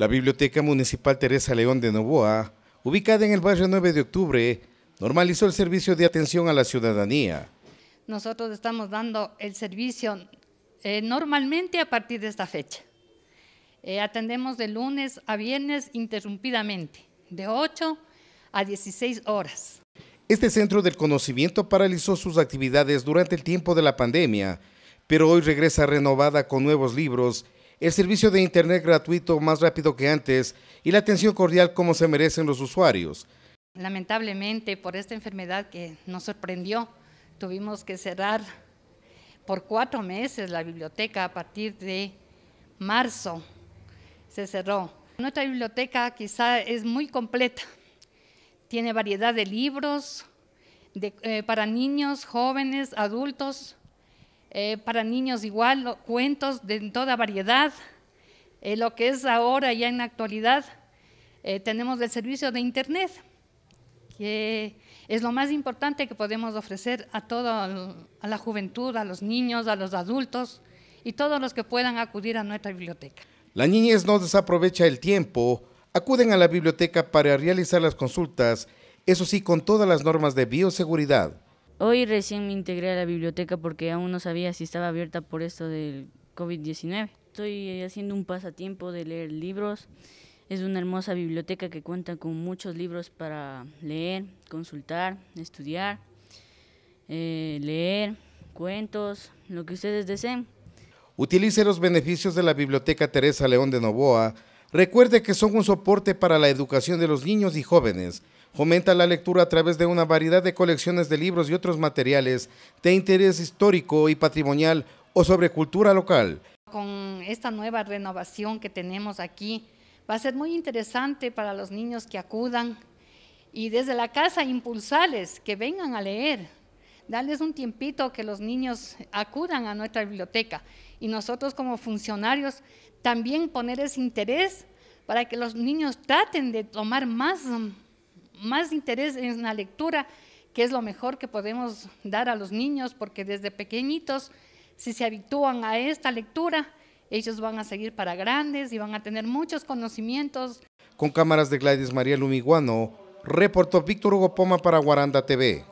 La Biblioteca Municipal Teresa León de Novoa, ubicada en el barrio 9 de octubre, normalizó el servicio de atención a la ciudadanía. Nosotros estamos dando el servicio eh, normalmente a partir de esta fecha. Eh, atendemos de lunes a viernes interrumpidamente, de 8 a 16 horas. Este centro del conocimiento paralizó sus actividades durante el tiempo de la pandemia, pero hoy regresa renovada con nuevos libros el servicio de Internet gratuito más rápido que antes y la atención cordial como se merecen los usuarios. Lamentablemente, por esta enfermedad que nos sorprendió, tuvimos que cerrar por cuatro meses la biblioteca a partir de marzo. Se cerró. Nuestra biblioteca quizá es muy completa. Tiene variedad de libros eh, para niños, jóvenes, adultos. Eh, para niños igual, cuentos de toda variedad, eh, lo que es ahora ya en la actualidad, eh, tenemos el servicio de Internet, que es lo más importante que podemos ofrecer a toda la juventud, a los niños, a los adultos y todos los que puedan acudir a nuestra biblioteca. La niñez no desaprovecha el tiempo, acuden a la biblioteca para realizar las consultas, eso sí con todas las normas de bioseguridad. Hoy recién me integré a la biblioteca porque aún no sabía si estaba abierta por esto del COVID-19. Estoy haciendo un pasatiempo de leer libros. Es una hermosa biblioteca que cuenta con muchos libros para leer, consultar, estudiar, eh, leer, cuentos, lo que ustedes deseen. Utilice los beneficios de la Biblioteca Teresa León de Novoa. Recuerde que son un soporte para la educación de los niños y jóvenes. Fomenta la lectura a través de una variedad de colecciones de libros y otros materiales de interés histórico y patrimonial o sobre cultura local. Con esta nueva renovación que tenemos aquí, va a ser muy interesante para los niños que acudan y desde la casa impulsarles que vengan a leer, darles un tiempito que los niños acudan a nuestra biblioteca y nosotros como funcionarios también poner ese interés para que los niños traten de tomar más más interés en la lectura, que es lo mejor que podemos dar a los niños, porque desde pequeñitos, si se habitúan a esta lectura, ellos van a seguir para grandes y van a tener muchos conocimientos. Con cámaras de Gladys María Lumiguano, reportó Víctor Hugo Poma para Guaranda TV.